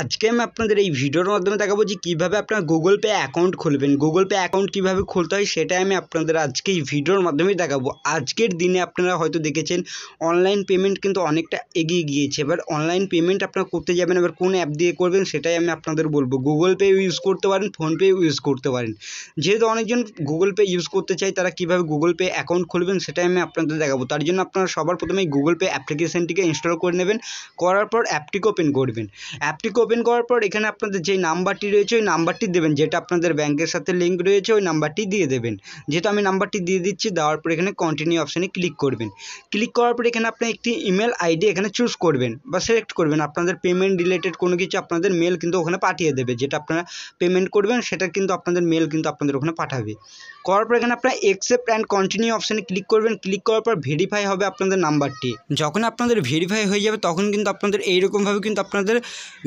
আজকে আমি আপনাদের এই ভিডিওর মাধ্যমে দেখাবো যে কীভাবে আপনার গুগল পে অ্যাকাউন্ট খুলবেন গুগল পে অ্যাকাউন্ট কীভাবে খুলতে হয় সেটাই আমি আপনাদের আজকে এই ভিডিওর মাধ্যমে দেখাবো আজকের দিনে আপনারা হয়তো দেখেছেন অনলাইন পেমেন্ট কিন্তু অনেকটা এগিয়ে গিয়েছে এবার অনলাইন পেমেন্ট আপনারা করতে যাবেন এবার কোন অ্যাপ দিয়ে করবেন সেটাই আমি আপনাদের বলবো গুগল পে ইউজ করতে পারেন ফোনপে ইউজ করতে পারেন যেহেতু অনেকজন গুগল পে ইউজ করতে চাই তারা কীভাবে গুগল পে অ্যাকাউন্ট খুলবেন সেটাই আমি আপনাদের দেখাবো তার জন্য আপনারা সবার প্রথমেই গুগল পে অ্যাপ্লিকেশনটিকে ইনস্টল করে নেবেন করার পর অ্যাপটিকে ওপেন করবেন অ্যাপটিকে ওপেন করার পর এখানে আপনাদের যে নাম্বারটি রয়েছে ওই নাম্বারটি দেবেন যেটা আপনাদের ব্যাংকের সাথে লিঙ্ক রয়েছে ওই নাম্বারটি দিয়ে দেবেন যেহেতু আমি নাম্বারটি দিয়ে দিচ্ছি দেওয়ার পর এখানে কন্টিনিউ অপশানে ক্লিক করবেন ক্লিক করার পর এখানে আপনি একটি ইমেল আইডি এখানে চুজ করবেন বা সিলেক্ট করবেন আপনাদের পেমেন্ট রিলেটেড কোনো কিছু আপনাদের মেল কিন্তু ওখানে পাঠিয়ে দেবে যেটা আপনারা পেমেন্ট করবেন সেটা কিন্তু আপনাদের মেল কিন্তু আপনাদের ওখানে পাঠাবে করার পর এখানে আপনারা একসেপ্ট অ্যান্ড কন্টিনিউ অপশানে ক্লিক করবেন ক্লিক করার পর ভেরিফাই হবে আপনাদের নাম্বারটি যখন আপনাদের ভেরিফাই হয়ে যাবে তখন কিন্তু আপনাদের এইরকমভাবে কিন্তু আপনাদের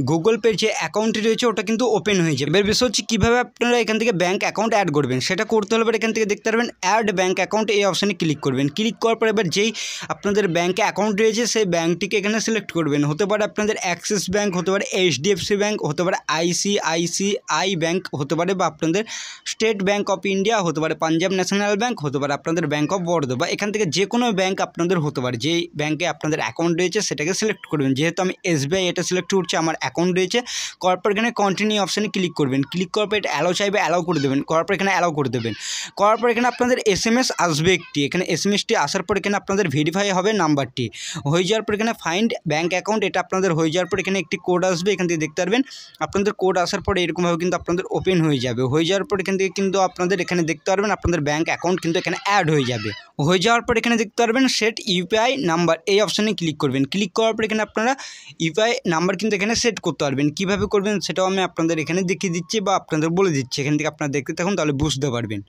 গুগল গুগল পের যে অ্যাকাউন্টটি রয়েছে ওটা কিন্তু ওপেন হয়ে যাবে এবার বিষয় হচ্ছে কীভাবে আপনারা এখান থেকে ব্যাঙ্ক অ্যাকাউন্ট অ্যাড করবেন সেটা করতে হলে এবার এখান থেকে দেখতে পারবেন অ্যাড ব্যাঙ্ক অ্যাকাউন্ট এই অপশানে ক্লিক করবেন ক্লিক করার পর এবার যেই আপনাদের ব্যাঙ্কে অ্যাকাউন্ট রয়েছে সেই ব্যাঙ্কটিকে এখানে সিলেক্ট করবেন হতে পারে আপনাদের অ্যাক্সিস ব্যাঙ্ক হতে পারে এইচডিএফসি ব্যাঙ্ক হতে পারে আইসিআইসিআই ব্যাঙ্ক হতে পারে বা আপনাদের স্টেট ব্যাঙ্ক অফ ইন্ডিয়া হতে পারে পাঞ্জাব ন্যাশনাল ব্যাঙ্ক হতে পারে আপনাদের ব্যাঙ্ক অফ বরোদা বা এখান থেকে যে কোনো ব্যাঙ্ক আপনাদের হতে পারে যেই ব্যাঙ্কে আপনাদের অ্যাকাউন্ট রয়েছে সেটাকে সিলেক্ট করবেন যেহেতু আমি এসবিআই এটা সিলেক্ট করছি আমার অ্যাকাউন্ট রয়েছে করার এখানে কন্টিনিউ অপশানে ক্লিক করবেন ক্লিক করার পর এটা অ্যালাউ চাইবে অ্যালাও করে দেবেন করার পর এখানে অ্যালাও করে দেবেন করার পর এখানে আপনাদের এস আসবে একটি এখানে এস আসার পর এখানে আপনাদের ভেরিফাই হবে নাম্বারটি হয়ে যাওয়ার পর এখানে ফাইন্ড ব্যাঙ্ক অ্যাকাউন্ট এটা আপনাদের হয়ে যাওয়ার পর এখানে একটি কোড আসবে এখান থেকে দেখতে পারবেন আপনাদের কোড আসার পর এরকমভাবে কিন্তু আপনাদের ওপেন হয়ে যাবে হয়ে যাওয়ার পর এখান থেকে কিন্তু আপনাদের এখানে দেখতে পারবেন আপনাদের ব্যাঙ্ক অ্যাকাউন্ট কিন্তু এখানে অ্যাড হয়ে যাবে হয়ে যাওয়ার পর এখানে দেখতে পারবেন সেট ইউপিআই নাম্বার এই অপশানে ক্লিক করবেন ক্লিক করার পর এখানে আপনারা ইউপিআই নাম্বার কিন্তু এখানে সেট করতে পারবেন কিভাবে করবেন সেটাও আমি আপনাদের এখানে দেখিয়ে দিচ্ছি বা আপনাদের বলে দিচ্ছি এখান থেকে আপনারা দেখতে থাকুন তাহলে বুঝতে পারবেন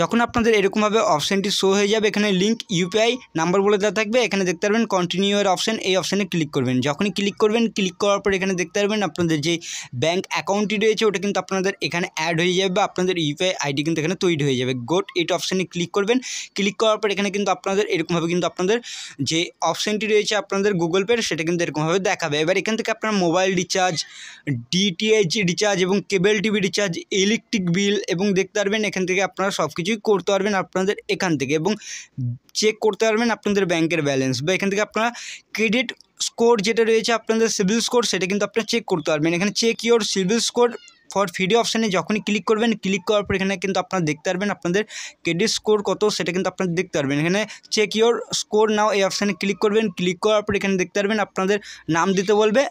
যখন আপনাদের এরকমভাবে অপশানটি শো হয়ে যাবে এখানে লিঙ্ক ইউপিআই নাম্বার বলে দেওয়া থাকবে এখানে দেখতে পারবেন কন্টিনিউ এর অপশান এই অপশানে ক্লিক করবেন যখনই ক্লিক করবেন ক্লিক করার পর এখানে দেখতে পারবেন আপনাদের যে ব্যাঙ্ক অ্যাকাউন্টটি রয়েছে ওটা কিন্তু আপনাদের এখানে অ্যাড হয়ে যাবে বা আপনাদের ইউপিআই আইডি কিন্তু এখানে তৈরি হয়ে যাবে গোট এইট অপশানে ক্লিক করবেন ক্লিক করার পর এখানে কিন্তু আপনাদের এরকমভাবে কিন্তু আপনাদের যে অপশানটি রয়েছে আপনাদের গুগল পের সেটা কিন্তু এরকমভাবে দেখাবে এবার এখান থেকে আপনার মোবাইল রিচার্জ ডিটিএইচ রিচার্জ এবং cable TV recharge electric bill এবং দেখতে পারবেন এখান থেকে আপনারা সব কিছুই করতে পারবেন আপনাদের এখান থেকে এবং চেক করতে পারবেন আপনাদের ব্যাংকের ব্যালেন্স বা এখান থেকে আপনারা ক্রেডিট স্কোর যেটা রয়েছে আপনাদের সিভিল স্কোর সেটা কিন্তু আপনারা চেক করতে পারবেন এখানে check your CIBIL score for video অপশানে যখনই ক্লিক করবেন ক্লিক করার পর এখানে কিন্তু আপনারা দেখতে পারবেন আপনাদের ক্রেডিট স্কোর কত সেটা কিন্তু আপনারা দেখতে পারবেন এখানে চেক ইউর স্কোর নাও এই অপশানে ক্লিক করবেন ক্লিক করার পর এখানে দেখতে পারবেন আপনাদের নাম দিতে বলবে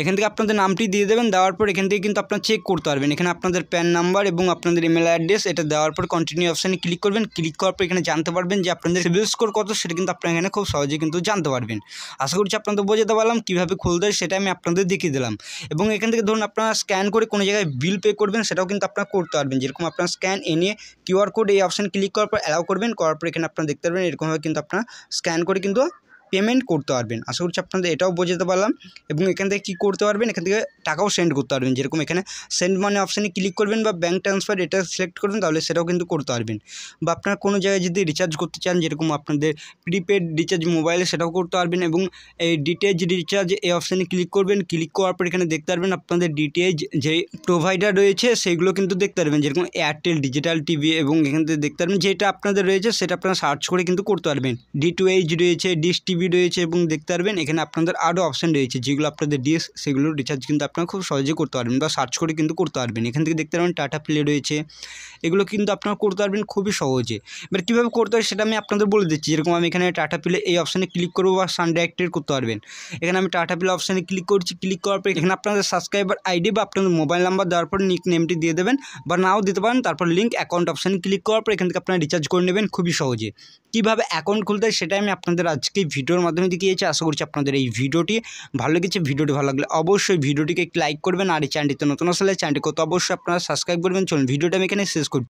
এখান থেকে আপনাদের নামটি দিয়ে দেবেন দেওয়ার পর এখান থেকে কিন্তু আপনারা চেক করতে পারবেন এখানে আপনাদের প্যান নাম্বার এবং আপনাদের ইমেল অ্যাড্রেস এটা দেওয়ার পর কন্টিনিউ অপশানে ক্লিক করবেন ক্লিক করার পর এখানে জানতে পারবেন যে আপনাদের সিভিল স্কোর কত সেটা কিন্তু আপনারা এখানে খুব সহজে কিন্তু জানতে পারবেন আশা করছি আপনাদের বোঝাতে পারলাম কীভাবে খুলতে হয় সেটা আমি আপনাদের দেখিয়ে দিলাম এবং এখান থেকে ধরুন আপনারা স্ক্যান করে কোনো জায়গায় বিল পে করবেন সেটাও কিন্তু আপনারা করতে পারবেন যেরকম আপনার স্ক্যান এনে কিউআর কোড এই অপশান ক্লিক করার পর অ্যালাউ করবেন করার পর এখানে আপনারা দেখতে পারবেন এরকমভাবে কিন্তু আপনারা স্ক্যান করে কিন্তু পেমেন্ট করতে পারবেন আশা করছি আপনাদের এটাও বোঝাতে পারলাম এবং এখান থেকে কী করতে পারবেন এখান থেকে টাকাও সেন্ড করতে পারবেন যেরকম এখানে সেন্ড মানে অপশানে ক্লিক করবেন বা ব্যাঙ্ক ট্রান্সফার এটা সিলেক্ট করবেন তাহলে সেটাও কিন্তু করতে পারবেন বা আপনার কোনো জায়গায় যদি রিচার্জ করতে চান যেরকম আপনাদের প্রিপেড রিচার্জ মোবাইলে সেটাও করতে পারবেন এবং এই ডিটিএইচ রিচার্জ এই অপশানে ক্লিক করবেন ক্লিক করার পর এখানে দেখতে পারবেন আপনাদের ডিটিএইচ যে প্রোভাইডার রয়েছে সেইগুলো কিন্তু দেখতে পারবেন যেরকম এয়ারটেল ডিজিটাল টিভি এবং এখান থেকে দেখতে পারবেন যেটা আপনাদের রয়েছে সেটা আপনারা সার্চ করে কিন্তু করতে পারবেন ডি রয়েছে ডিস জিবি রয়েছে এবং দেখতে পারবেন এখানে আপনাদের আরও অপশান রয়েছে যেগুলো আপনাদের ডিএস সেগুলোর রিচার্জ কিন্তু আপনারা খুব সহজে করতে পারবেন বা সার্চ করে কিন্তু করতে পারবেন এখান থেকে দেখতে পারবেন টাটা প্লে রয়েছে এগুলো কিন্তু আপনারা করতে পারবেন খুবই সহজে এবার কীভাবে করতে হয় সেটা আমি আপনাদের বলে দিচ্ছি যেরকম আমি এখানে টাটা প্লে এই অপশানে ক্লিক করবো বা সান ডাইরেক্টেড করতে পারবেন এখানে আমি টাটা প্লে অপশানে ক্লিক করছি ক্লিক করার পর এখানে আপনাদের সাবস্ক্রাইবার আইডি বা আপনাদের মোবাইল নাম্বার দেওয়ার পর নিক নেমটি দিয়ে দেবেন বা নাও দিতে পারেন তারপর লিঙ্ক অ্যাকাউন্ট অপশানে ক্লিক করার পর এখান থেকে আপনারা রিচার্জ করে নেবেন খুবই সহজে কীভাবে অ্যাকাউন্ট খুলতে হয় সেটাই আমি আপনাদের আজকে ভিডিও ভিডিওর মাধ্যমে দেখিয়েছি আশা করছি আপনাদের এই ভিডিওটি ভালো লেগেছে ভিডিওটি ভালো লাগলে অবশ্যই ভিডিওটিকে একটি লাইক করবেন আর এই চ্যানেলটিতে নতুন আসলে চ্যানেলটি কত অবশ্যই আপনারা সাবস্ক্রাইব করবেন চলুন ভিডিওটা আমি এখানে শেষ করি